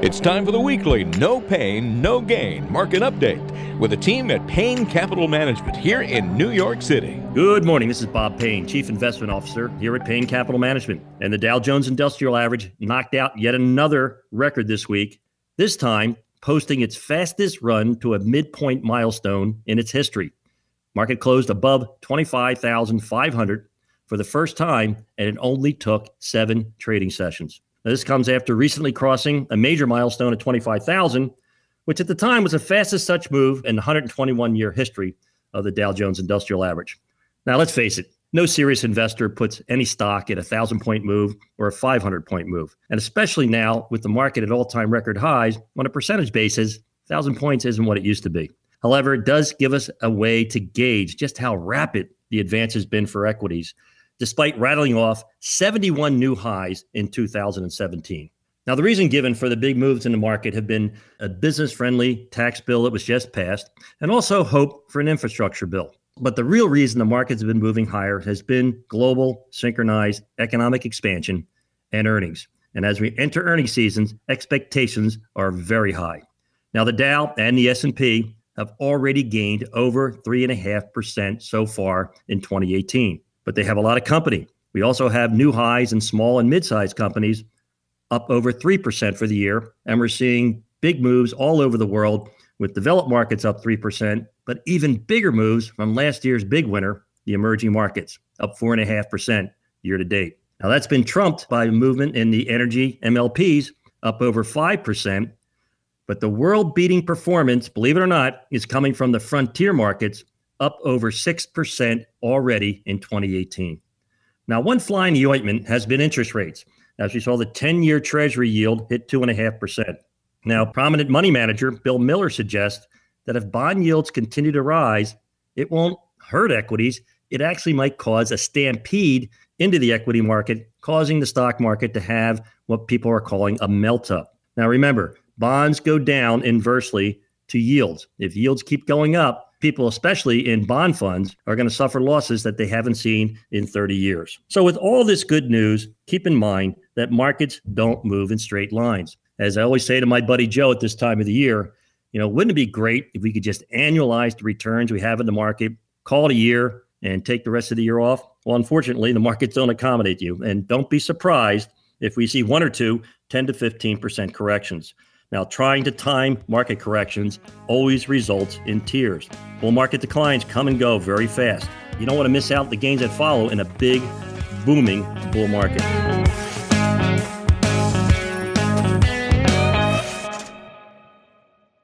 It's time for the weekly No Pain, No Gain market update with a team at Payne Capital Management here in New York City. Good morning. This is Bob Payne, Chief Investment Officer here at Payne Capital Management. And the Dow Jones Industrial Average knocked out yet another record this week, this time posting its fastest run to a midpoint milestone in its history. Market closed above 25,500 for the first time, and it only took seven trading sessions. Now, this comes after recently crossing a major milestone at 25,000, which at the time was the fastest such move in the 121 year history of the Dow Jones Industrial Average. Now, let's face it, no serious investor puts any stock at a 1,000 point move or a 500 point move. And especially now, with the market at all time record highs, on a percentage basis, 1,000 points isn't what it used to be. However, it does give us a way to gauge just how rapid the advance has been for equities despite rattling off 71 new highs in 2017. Now, the reason given for the big moves in the market have been a business friendly tax bill that was just passed and also hope for an infrastructure bill. But the real reason the markets have been moving higher has been global, synchronized economic expansion and earnings. And as we enter earnings seasons, expectations are very high. Now, the Dow and the S&P have already gained over 3.5% so far in 2018 but they have a lot of company. We also have new highs in small and mid sized companies up over 3% for the year. And we're seeing big moves all over the world with developed markets up 3%, but even bigger moves from last year's big winner, the emerging markets, up 4.5% year to date. Now, that's been trumped by movement in the energy MLPs, up over 5%. But the world beating performance, believe it or not, is coming from the frontier markets, up over 6% already in 2018. Now, one fly in the ointment has been interest rates. As we saw, the 10 year Treasury yield hit 2.5%. Now, prominent money manager Bill Miller suggests that if bond yields continue to rise, it won't hurt equities. It actually might cause a stampede into the equity market, causing the stock market to have what people are calling a melt up. Now, remember, bonds go down inversely to yields. If yields keep going up, people, especially in bond funds, are going to suffer losses that they haven't seen in 30 years. So, with all this good news, keep in mind that markets don't move in straight lines. As I always say to my buddy Joe at this time of the year, you know, wouldn't it be great if we could just annualize the returns we have in the market, call it a year, and take the rest of the year off? Well, unfortunately, the markets don't accommodate you. And don't be surprised if we see one or two 10 to 15% corrections. Now, trying to time market corrections always results in tears. Bull market declines come and go very fast. You don't want to miss out the gains that follow in a big, booming bull market.